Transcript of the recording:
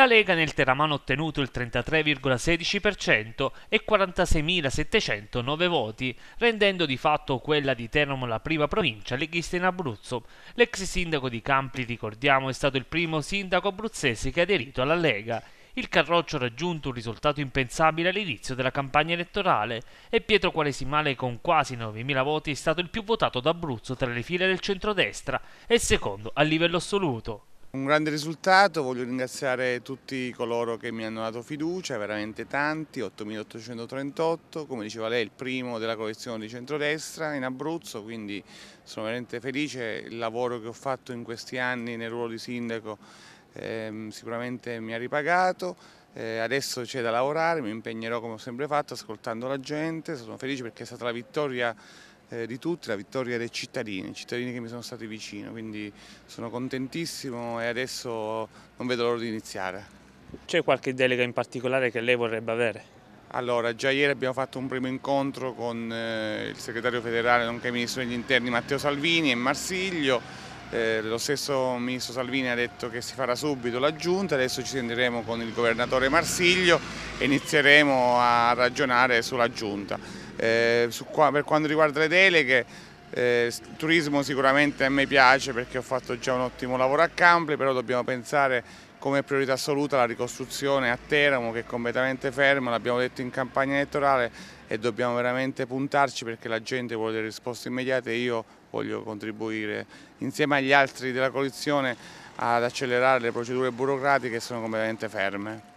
La Lega nel Teramano ha ottenuto il 33,16% e 46.709 voti, rendendo di fatto quella di Teramo la prima provincia leghista in Abruzzo. L'ex sindaco di Campli, ricordiamo, è stato il primo sindaco abruzzese che ha aderito alla Lega. Il Carroccio ha raggiunto un risultato impensabile all'inizio della campagna elettorale e Pietro Quaresimale con quasi 9.000 voti è stato il più votato d'Abruzzo tra le file del centrodestra e secondo a livello assoluto. Un grande risultato, voglio ringraziare tutti coloro che mi hanno dato fiducia, veramente tanti, 8.838, come diceva lei il primo della collezione di centrodestra in Abruzzo, quindi sono veramente felice, il lavoro che ho fatto in questi anni nel ruolo di sindaco eh, sicuramente mi ha ripagato, eh, adesso c'è da lavorare, mi impegnerò come ho sempre fatto ascoltando la gente, sono felice perché è stata la vittoria eh, di tutti, la vittoria dei cittadini, cittadini che mi sono stati vicino, quindi sono contentissimo e adesso non vedo l'ora di iniziare. C'è qualche delega in particolare che lei vorrebbe avere? Allora, già ieri abbiamo fatto un primo incontro con eh, il segretario federale, nonché ministro degli interni Matteo Salvini e Marsiglio. Eh, lo stesso ministro Salvini ha detto che si farà subito la giunta, adesso ci sentiremo con il governatore Marsiglio inizieremo a ragionare sull'aggiunta. Eh, su qua, per quanto riguarda le deleghe, eh, turismo sicuramente a me piace perché ho fatto già un ottimo lavoro a Campli, però dobbiamo pensare come priorità assoluta la ricostruzione a Teramo che è completamente ferma, l'abbiamo detto in campagna elettorale e dobbiamo veramente puntarci perché la gente vuole delle risposte immediate e io voglio contribuire insieme agli altri della coalizione ad accelerare le procedure burocratiche che sono completamente ferme.